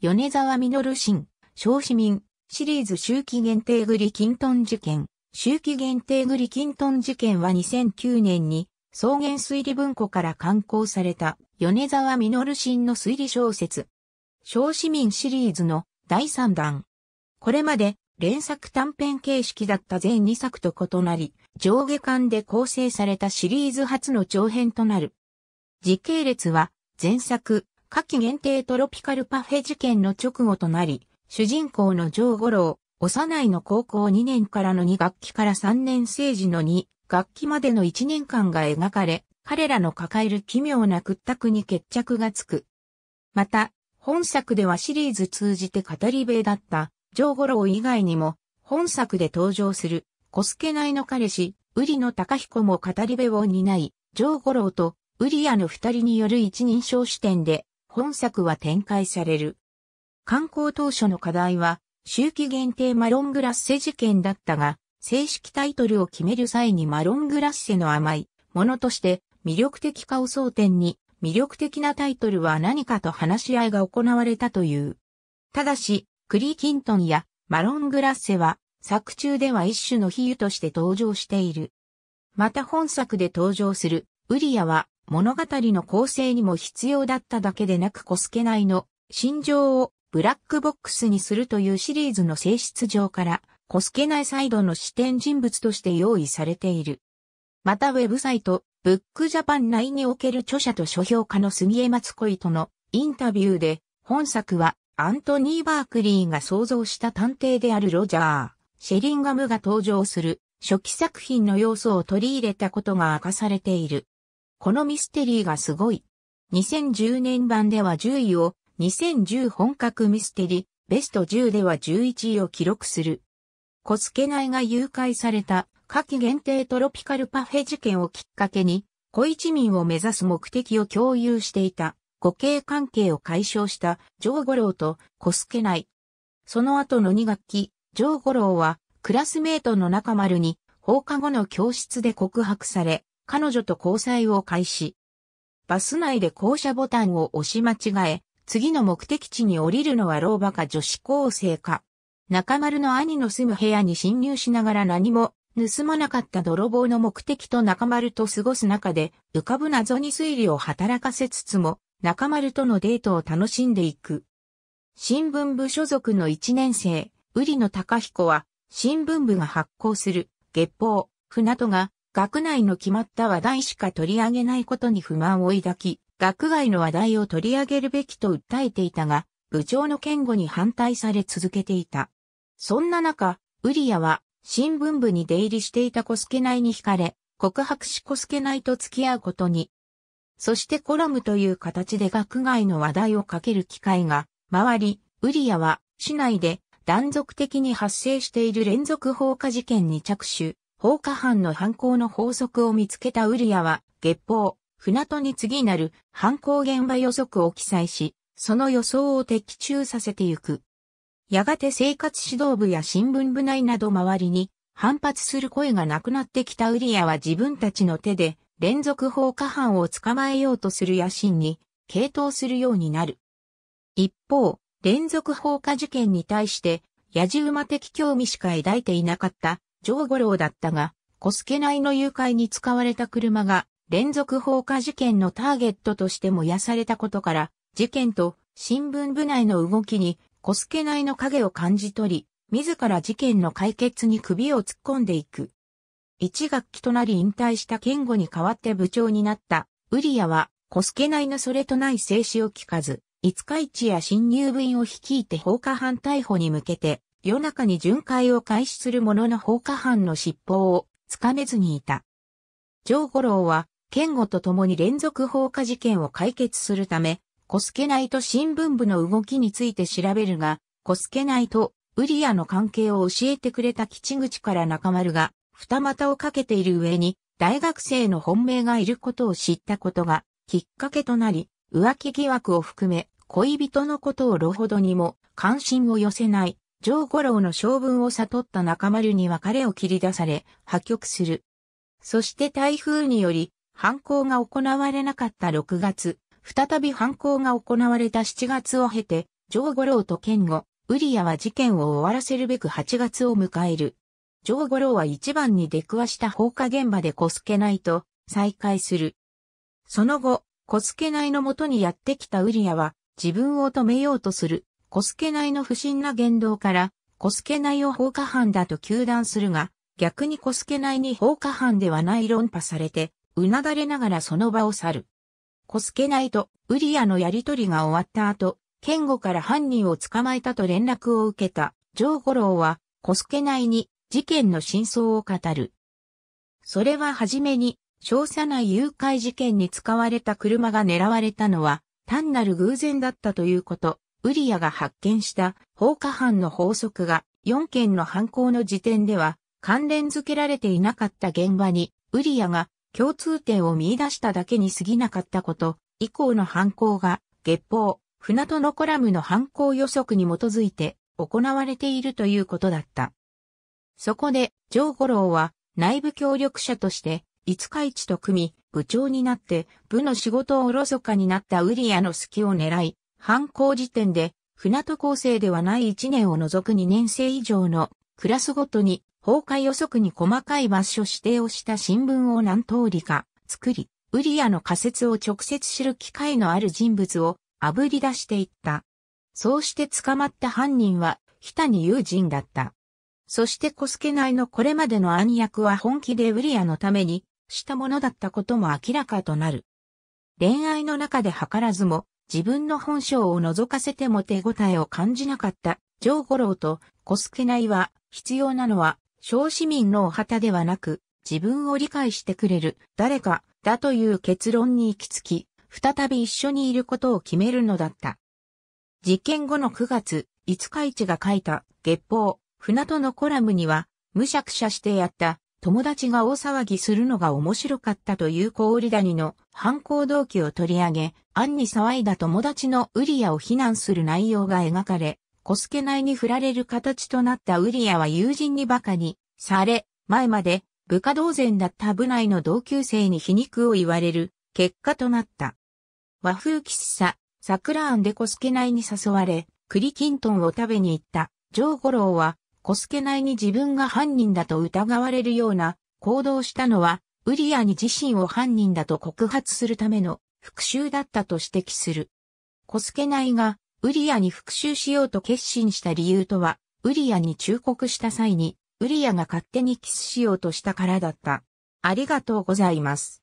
米沢実新、小市民、シリーズ周期限定リキントン事件。周期限定リキントン事件は2009年に草原推理文庫から刊行された米沢実新の推理小説。小市民シリーズの第3弾。これまで連作短編形式だった全2作と異なり、上下巻で構成されたシリーズ初の長編となる。時系列は前作、夏季限定トロピカルパフェ事件の直後となり、主人公のジョーゴロー、幼いの高校2年からの2学期から3年生児の2学期までの1年間が描かれ、彼らの抱える奇妙な屈託に決着がつく。また、本作ではシリーズ通じて語り部だった、ジョー・ゴロー以外にも、本作で登場する、コスケ内の彼氏、ウリの高彦も語り部を担い、ジョー・ゴローと、ウリアの二人による一人称視点で、本作は展開される。観光当初の課題は、周期限定マロングラッセ事件だったが、正式タイトルを決める際にマロングラッセの甘いものとして魅力的化を争点に、魅力的なタイトルは何かと話し合いが行われたという。ただし、クリーキントンやマロングラッセは作中では一種の比喩として登場している。また本作で登場するウリアは物語の構成にも必要だっただけでなくコスケ内の心情をブラックボックスにするというシリーズの性質上から、コスケ内サイドの視点人物として用意されている。またウェブサイト、ブックジャパン内における著者と書評家の杉江松恋とのインタビューで、本作はアントニー・バークリーが創造した探偵であるロジャー、シェリンガムが登場する初期作品の要素を取り入れたことが明かされている。このミステリーがすごい。2010年版では10位を、2010本格ミステリー、ベスト10では11位を記録する。コスケナイが誘拐された、夏季限定トロピカルパフェ事件をきっかけに、小一民を目指す目的を共有していた、互恵関係を解消した、上五郎と小助内。その後の2学期、上五郎は、クラスメートの中丸に、放課後の教室で告白され、彼女と交際を開始。バス内で降車ボタンを押し間違え、次の目的地に降りるのは老婆か女子高生か。中丸の兄の住む部屋に侵入しながら何も盗まなかった泥棒の目的と中丸と過ごす中で浮かぶ謎に推理を働かせつつも中丸とのデートを楽しんでいく。新聞部所属の1年生、瓜野隆彦は新聞部が発行する月報、船戸が学内の決まった話題しか取り上げないことに不満を抱き、学外の話題を取り上げるべきと訴えていたが、部長の堅護に反対され続けていた。そんな中、ウリアは新聞部に出入りしていたコスケ内に惹かれ、告白しコスケ内と付き合うことに。そしてコラムという形で学外の話題をかける機会が、回り、ウリアは市内で断続的に発生している連続放火事件に着手、放火犯の犯行の法則を見つけたウリアは、月報、船戸に次なる犯行現場予測を記載し、その予想を的中させてゆく。やがて生活指導部や新聞部内など周りに反発する声がなくなってきたウリアは自分たちの手で連続放火犯を捕まえようとする野心に傾倒するようになる。一方、連続放火事件に対して野じ馬的興味しか抱いていなかった上五郎だったが、小助内の誘拐に使われた車が連続放火事件のターゲットとして燃やされたことから、事件と新聞部内の動きに小助内の影を感じ取り、自ら事件の解決に首を突っ込んでいく。一学期となり引退した健吾に代わって部長になった、ウリアは、小助内のそれとない制止を聞かず、五日市や新入部員を率いて放火犯逮捕に向けて、夜中に巡回を開始するものの放火犯の尻尾をつかめずにいた。上五郎は、健吾と共に連続放火事件を解決するため、小助内と新聞部の動きについて調べるが、小助内とウリアの関係を教えてくれた吉口から中丸が、二股をかけている上に、大学生の本命がいることを知ったことが、きっかけとなり、浮気疑惑を含め、恋人のことを露ほどにも関心を寄せない上五郎の将軍を悟った中丸に別れを切り出され、破局する。そして台風により、犯行が行われなかった6月、再び犯行が行われた7月を経て、上五郎と剣後、ウリアは事件を終わらせるべく8月を迎える。上五郎は一番に出くわした放火現場で小助内と再会する。その後、小助内のもの元にやってきたウリアは自分を止めようとするコスケ内の不審な言動から、コスケ内を放火犯だと糾弾するが、逆にコスケ内に放火犯ではない論破されて、うなだれながらその場を去る。コスケ内とウリアのやりとりが終わった後、剣ンから犯人を捕まえたと連絡を受けた、ジョーゴローは、コスケ内に事件の真相を語る。それははじめに、少佐内誘拐事件に使われた車が狙われたのは、単なる偶然だったということ。ウリアが発見した放火犯の法則が4件の犯行の時点では関連付けられていなかった現場にウリアが共通点を見出しただけに過ぎなかったこと、以降の犯行が月報、船戸のコラムの犯行予測に基づいて行われているということだった。そこで、上五郎は内部協力者として五日市と組み、部長になって部の仕事をおろそかになったウリアの隙を狙い、犯行時点で、船戸構成ではない1年を除く2年生以上のクラスごとに崩壊予測に細かい場所指定をした新聞を何通りか作り、ウリアの仮説を直接知る機会のある人物をあぶり出していった。そうして捕まった犯人は、北に友人だった。そして小助内のこれまでの暗躍は本気でウリアのためにしたものだったことも明らかとなる。恋愛の中で図らずも自分の本性を覗かせても手応えを感じなかった上五郎と小助内は必要なのは小市民のお旗ではなく自分を理解してくれる誰かだという結論に行き着き、再び一緒にいることを決めるのだった。実験後の9月、五日市が書いた月報、船戸のコラムには、むしゃくしゃしてやった友達が大騒ぎするのが面白かったという小売谷の犯行動機を取り上げ、暗に騒いだ友達のウリアを非難する内容が描かれ、コスケ内に振られる形となったウリアは友人に馬鹿にされ、前まで部下同然だった部内の同級生に皮肉を言われる結果となった。和風喫茶、桜庵でコスケ内に誘われ、栗きんとんを食べに行った、ジョーゴローはコスケ内に自分が犯人だと疑われるような行動したのは、ウリアに自身を犯人だと告発するための復讐だったと指摘する。コスケ内がウリアに復讐しようと決心した理由とは、ウリアに忠告した際に、ウリアが勝手にキスしようとしたからだった。ありがとうございます。